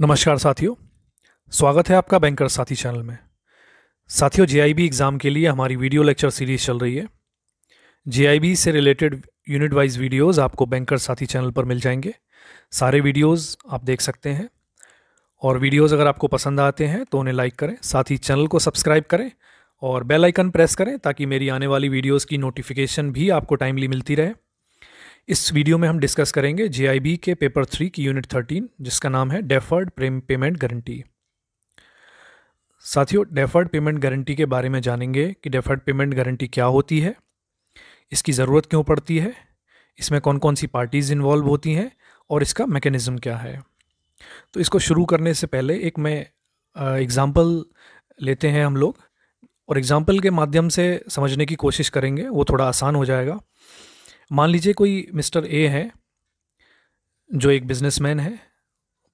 नमस्कार साथियों स्वागत है आपका बैंकर साथी चैनल में साथियों जे एग्ज़ाम के लिए हमारी वीडियो लेक्चर सीरीज चल रही है जे से रिलेटेड यूनिट वाइज वीडियोस आपको बैंकर साथी चैनल पर मिल जाएंगे सारे वीडियोस आप देख सकते हैं और वीडियोस अगर आपको पसंद आते हैं तो उन्हें लाइक करें साथ ही चैनल को सब्सक्राइब करें और बेलाइकन प्रेस करें ताकि मेरी आने वाली वीडियोज़ की नोटिफिकेशन भी आपको टाइमली मिलती रहे इस वीडियो में हम डिस्कस करेंगे जे के पेपर थ्री की यूनिट थर्टीन जिसका नाम है डेफर्ड पेमेंट गारंटी साथियों डेफर्ड पेमेंट गारंटी के बारे में जानेंगे कि डेफर्ड पेमेंट गारंटी क्या होती है इसकी ज़रूरत क्यों पड़ती है इसमें कौन कौन सी पार्टीज़ इन्वॉल्व होती हैं और इसका मैकेनिज़्म क्या है तो इसको शुरू करने से पहले एक मैं एग्ज़ाम्पल लेते हैं हम लोग और एग्ज़ाम्पल के माध्यम से समझने की कोशिश करेंगे वो थोड़ा आसान हो जाएगा मान लीजिए कोई मिस्टर ए है जो एक बिजनेसमैन है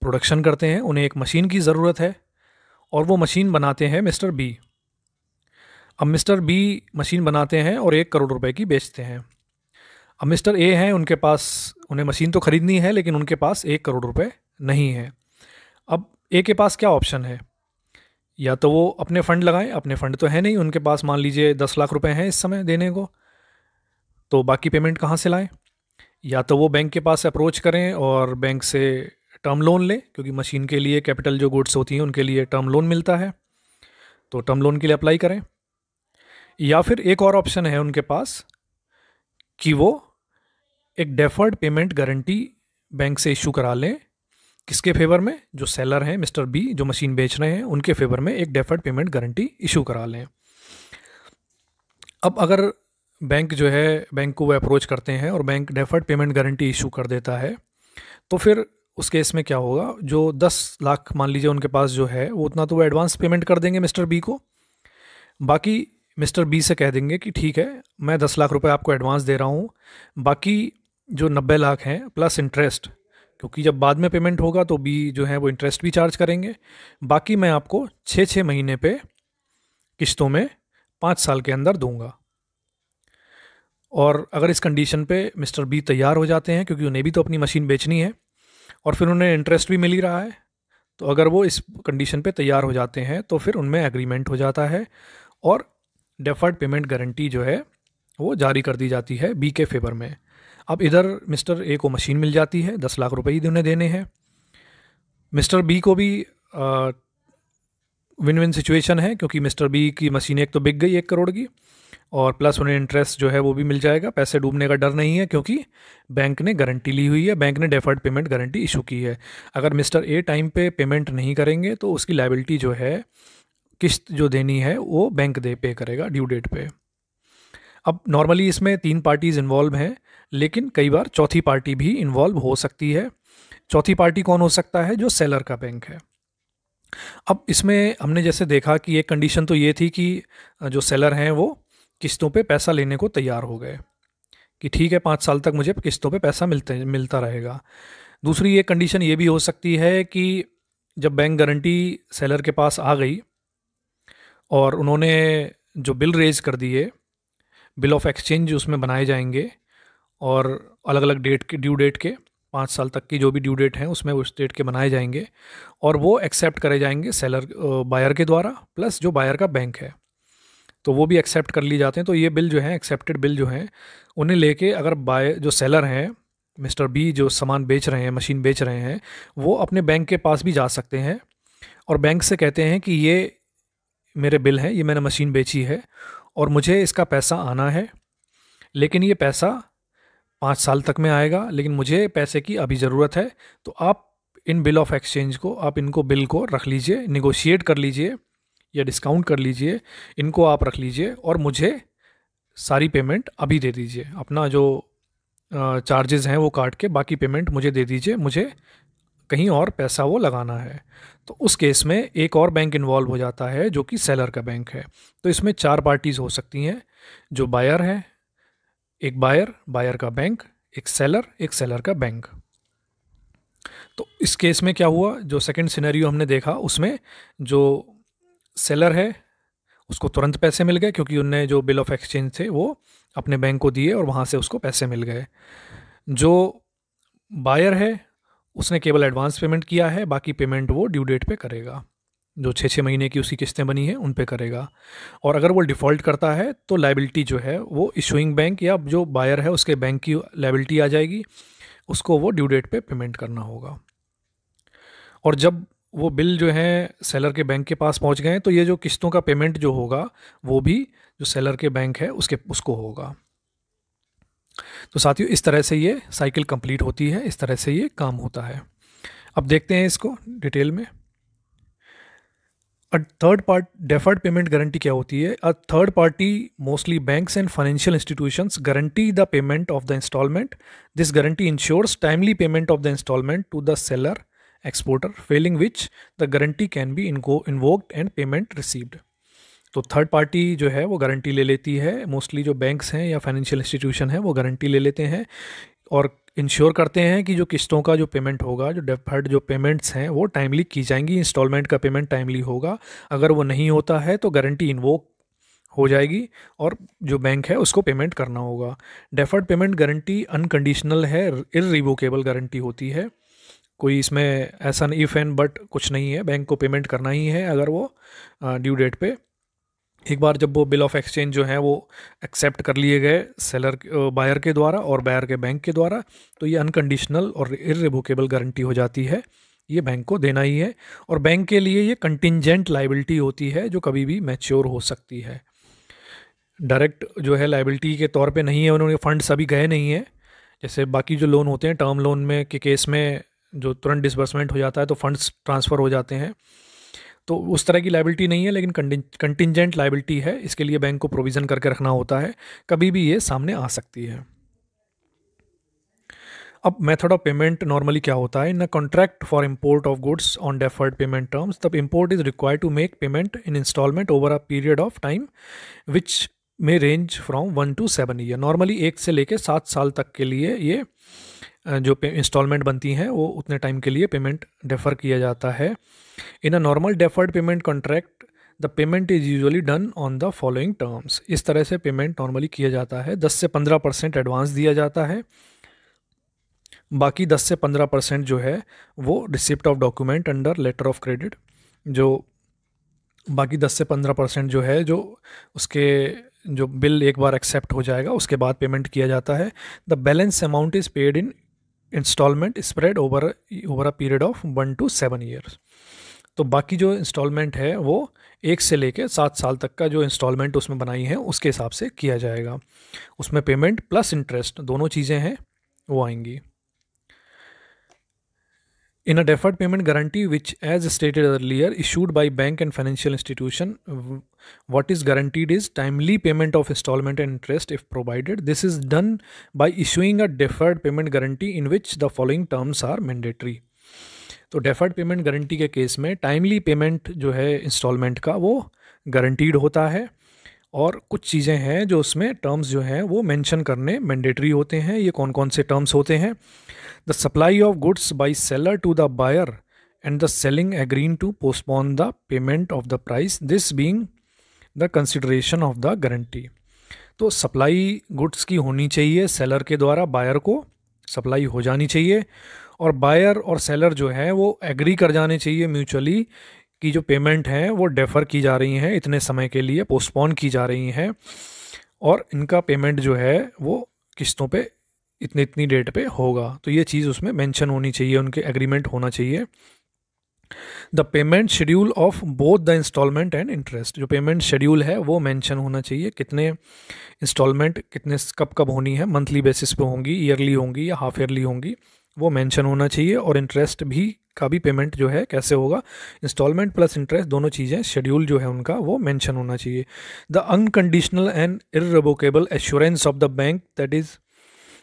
प्रोडक्शन करते हैं उन्हें एक मशीन की ज़रूरत है और वो मशीन बनाते हैं मिस्टर बी अब मिस्टर बी मशीन बनाते हैं और एक करोड़ रुपए की बेचते हैं अब मिस्टर ए हैं उनके पास उन्हें मशीन तो ख़रीदनी है लेकिन उनके पास एक करोड़ रुपए नहीं है अब ए के पास क्या ऑप्शन है या तो वो अपने फ़ंड लगाएं अपने फ़ंड तो है नहीं उनके पास मान लीजिए दस लाख रुपए हैं इस समय देने को तो बाकी पेमेंट कहाँ से लाएँ या तो वो बैंक के पास अप्रोच करें और बैंक से टर्म लोन लें क्योंकि मशीन के लिए कैपिटल जो गुड्स होती हैं उनके लिए टर्म लोन मिलता है तो टर्म लोन के लिए अप्लाई करें या फिर एक और ऑप्शन है उनके पास कि वो एक डेफर्ड पेमेंट गारंटी बैंक से इशू करा लें किसके फेवर में जो सेलर हैं मिस्टर बी जो मशीन बेच रहे हैं उनके फेवर में एक डेफर्ड पेमेंट गारंटी इशू करा लें अब अगर बैंक जो है बैंक को वो अप्रोच करते हैं और bank deferred payment guarantee issue कर देता है तो फिर उस केस में क्या होगा जो दस लाख मान लीजिए उनके पास जो है वो उतना तो वो एडवांस पेमेंट कर देंगे मिस्टर बी को बाकी मिस्टर बी से कह देंगे कि ठीक है मैं दस लाख रुपए आपको एडवांस दे रहा हूँ बाकी जो नब्बे लाख हैं प्लस इंटरेस्ट क्योंकि जब बाद में पेमेंट होगा तो बी जो है वो इंटरेस्ट भी चार्ज करेंगे बाकी मैं आपको छः छः महीने पे किश्तों में पाँच साल के अंदर दूंगा और अगर इस कंडीशन पे मिस्टर बी तैयार हो जाते हैं क्योंकि उन्हें भी तो अपनी मशीन बेचनी है और फिर उन्हें इंटरेस्ट भी मिल ही रहा है तो अगर वो इस कंडीशन पे तैयार हो जाते हैं तो फिर उनमें एग्रीमेंट हो जाता है और डेफर्ड पेमेंट गारंटी जो है वो जारी कर दी जाती है बी के फेवर में अब इधर मिस्टर ए को मशीन मिल जाती है दस लाख रुपये ही उन्हें देने हैं मिस्टर बी को भी विन विन सिचुएशन है क्योंकि मिस्टर बी की मशीन एक तो बिक गई एक करोड़ की और प्लस उन्हें इंटरेस्ट जो है वो भी मिल जाएगा पैसे डूबने का डर नहीं है क्योंकि बैंक ने गारंटी ली हुई है बैंक ने डेफर्ड पेमेंट गारंटी इशू की है अगर मिस्टर ए टाइम पे पेमेंट नहीं करेंगे तो उसकी लाइबिलिटी जो है किस्त जो देनी है वो बैंक दे पे करेगा ड्यू डेट पे अब नॉर्मली इसमें तीन पार्टीज़ इन्वॉल्व हैं लेकिन कई बार चौथी पार्टी भी इन्वॉल्व हो सकती है चौथी पार्टी कौन हो सकता है जो सेलर का बैंक है अब इसमें हमने जैसे देखा कि एक कंडीशन तो ये थी कि जो सेलर हैं वो किस्तों पे पैसा लेने को तैयार हो गए कि ठीक है पाँच साल तक मुझे किस्तों पे पैसा मिलते मिलता रहेगा दूसरी ये कंडीशन ये भी हो सकती है कि जब बैंक गारंटी सेलर के पास आ गई और उन्होंने जो बिल रेज कर दिए बिल ऑफ एक्सचेंज उसमें बनाए जाएंगे और अलग अलग डेट के ड्यू डेट के पाँच साल तक की जो भी ड्यू डेट हैं उसमें उस डेट के बनाए जाएंगे और वो एक्सेप्ट करे जाएंगे सेलर बायर के द्वारा प्लस जो बायर का बैंक है तो वो भी एक्सेप्ट कर लिए जाते हैं तो ये बिल जो हैं एक्सेप्टेड बिल जो हैं उन्हें लेके अगर बाय जो सेलर हैं मिस्टर बी जो सामान बेच रहे हैं मशीन बेच रहे हैं वो अपने बैंक के पास भी जा सकते हैं और बैंक से कहते हैं कि ये मेरे बिल हैं ये मैंने मशीन बेची है और मुझे इसका पैसा आना है लेकिन ये पैसा पाँच साल तक में आएगा लेकिन मुझे पैसे की अभी ज़रूरत है तो आप इन बिल ऑफ एक्सचेंज को आप इनको बिल को रख लीजिए निगोशिएट कर लीजिए या डिस्काउंट कर लीजिए इनको आप रख लीजिए और मुझे सारी पेमेंट अभी दे दीजिए अपना जो चार्जेस हैं वो काट के बाकी पेमेंट मुझे दे दीजिए मुझे कहीं और पैसा वो लगाना है तो उस केस में एक और बैंक इन्वॉल्व हो जाता है जो कि सेलर का बैंक है तो इसमें चार पार्टीज़ हो सकती हैं जो बायर है एक बायर बायर का बैंक एक सेलर एक सेलर का बैंक तो इस केस में क्या हुआ जो सेकंड सिनेरियो हमने देखा उसमें जो सेलर है उसको तुरंत पैसे मिल गए क्योंकि उनने जो बिल ऑफ एक्सचेंज थे वो अपने बैंक को दिए और वहाँ से उसको पैसे मिल गए जो बायर है उसने केवल एडवांस पेमेंट किया है बाकी पेमेंट वो ड्यू डेट पे करेगा जो छः छः महीने की उसकी किस्तें बनी हैं उन पे करेगा और अगर वो डिफ़ॉल्ट करता है तो लाइबिलिटी जो है वो इशूइंग बैंक या जो बायर है उसके बैंक की लाइबिलिटी आ जाएगी उसको वो ड्यू डेट पे पेमेंट करना होगा और जब वो बिल जो है सेलर के बैंक के पास पहुंच गए तो ये जो किस्तों का पेमेंट जो होगा वो भी जो सेलर के बैंक है उसके उसको होगा तो साथियों इस तरह से ये साइकिल कंप्लीट होती है इस तरह से ये काम होता है अब देखते हैं इसको डिटेल में third part deferred payment guarantee क्या होती है a third party mostly banks and financial institutions guarantee the payment of the instalment this guarantee insures timely payment of the instalment to the seller exporter failing which the guarantee can be इनको invoked and payment received तो third party जो है वो guarantee ले लेती है mostly जो banks हैं या फाइनेंशियल इंस्टीट्यूशन हैं वो गारंटी ले लेते हैं और इंश्योर करते हैं कि जो किस्तों का जो पेमेंट होगा जो डेफर्ड जो पेमेंट्स हैं वो टाइमली की जाएंगी इंस्टॉलमेंट का पेमेंट टाइमली होगा अगर वो नहीं होता है तो गारंटी इन्वोक हो जाएगी और जो बैंक है उसको पेमेंट करना होगा डेफर्ड पेमेंट गारंटी अनकंडीशनल है इरिवोकेबल गारंटी होती है कोई इसमें ऐसा नहीं इफ़ एंड बट कुछ नहीं है बैंक को पेमेंट करना ही है अगर वो ड्यू डेट पे एक बार जब वो बिल ऑफ एक्सचेंज जो है वो एक्सेप्ट कर लिए गए सेलर बायर के द्वारा और बायर के बैंक के द्वारा तो ये अनकंडीशनल और इरेवोकेबल गारंटी हो जाती है ये बैंक को देना ही है और बैंक के लिए ये कंटिजेंट लाइबिलिटी होती है जो कभी भी मैच्योर हो सकती है डायरेक्ट जो है लाइबिलिटी के तौर पे नहीं है उन्होंने फंड्स अभी गए नहीं हैं जैसे बाकी जो लोन होते हैं टर्म लोन में के केस में जो तुरंत डिसबर्समेंट हो जाता है तो फंड्स ट्रांसफ़र हो जाते हैं तो उस तरह की लाइबिलिटी नहीं है लेकिन कंटिजेंट लाइबिलिटी है इसके लिए बैंक को प्रोविज़न करके रखना होता है कभी भी ये सामने आ सकती है अब मेथड ऑफ पेमेंट नॉर्मली क्या होता है in a contract for import of goods on deferred payment terms तब import is required to make payment in instalment over a period of time which may range from 1 to 7 year normally 1 సే లేకే 7 సాల్ తక్ కే liye ye jo installment బంతి హై వో ఉత్నే టైం కే liye పేమెంట్ డిఫర్ కియా జాతా హై in a normal deferred payment contract the payment is usually done on the following terms ఇస్ తరహ సే పేమెంట్ నార్మల్లీ కియా జాతా హై 10 సే 15% एडवांस دیا జాతా హై బাকি 10 సే 15% జో హై వో receipt of document under letter of credit జో బাকি 10 సే 15% జో హై జో ఉస్కే जो बिल एक बार एक्सेप्ट हो जाएगा उसके बाद पेमेंट किया जाता है the balance amount is paid in instalment spread over over a period of one to seven years तो बाकी जो इंस्टॉलमेंट है वो एक से लेके सात साल तक का जो इंस्टॉलमेंट उसमें बनाई है उसके हिसाब से किया जाएगा उसमें पेमेंट प्लस इंटरेस्ट दोनों चीज़ें हैं वो आएंगी in a deferred payment guarantee which as stated earlier issued by bank and financial institution what is guaranteed is timely payment of installment and interest if provided this is done by issuing a deferred payment guarantee in which the following terms are mandatory तो deferred payment guarantee के case में timely payment जो है instalment का वो guaranteed होता है और कुछ चीज़ें हैं जो उसमें टर्म्स जो हैं वो मेंशन करने मैंडेटरी होते हैं ये कौन कौन से टर्म्स होते हैं the supply of goods by seller to the buyer and the selling agreeing to postpone the payment of the price this being the consideration of the guarantee तो सप्लाई गुड्स की होनी चाहिए सेलर के द्वारा buyer को supply हो जानी चाहिए और बायर और सेलर जो है वो एग्री कर जाने चाहिए म्यूचुअली कि जो पेमेंट हैं वो डेफर की जा रही हैं इतने समय के लिए पोस्टपोन की जा रही हैं और इनका पेमेंट जो है वो किस्तों पे इतने इतनी डेट पे होगा तो ये चीज़ उसमें मेंशन होनी चाहिए उनके एग्रीमेंट होना चाहिए the payment schedule of both the instalment and interest जो पेमेंट शेड्यूल है वो मेंशन होना चाहिए कितने इंस्टॉलमेंट कितने कब कब होनी है मंथली बेसिस पे होंगी ईयरली होंगी या हाफ ईयरली होंगी वो मेंशन होना चाहिए और इंटरेस्ट भी का भी पेमेंट जो है कैसे होगा इंस्टॉलमेंट प्लस इंटरेस्ट दोनों चीज़ें शेड्यूल जो है उनका वो मेंशन होना चाहिए the unconditional and irrevocable assurance of the bank that is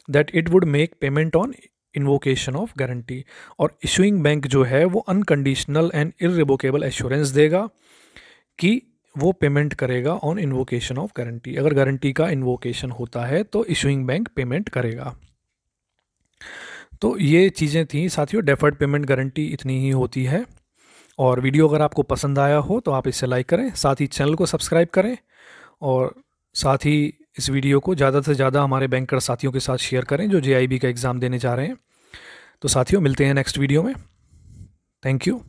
that it would make payment on invocation of guarantee और इशूइंग बैंक जो है वो अनकंडीशनल एंड इरिवोकेबल एश्योरेंस देगा कि वो पेमेंट करेगा ऑन इन्वोकेशन ऑफ गारंटी अगर गारंटी का इन्वोकेशन होता है तो इशूइंग बैंक पेमेंट करेगा तो ये चीज़ें थी साथियों डेफर्ड पेमेंट गारंटी इतनी ही होती है और वीडियो अगर आपको पसंद आया हो तो आप इसे लाइक करें साथ ही चैनल को सब्सक्राइब करें और साथ ही इस वीडियो को ज़्यादा से ज़्यादा हमारे बैंकर साथियों के साथ शेयर करें जो जे का एग्ज़ाम देने जा रहे हैं तो साथियों मिलते हैं नेक्स्ट वीडियो में थैंक यू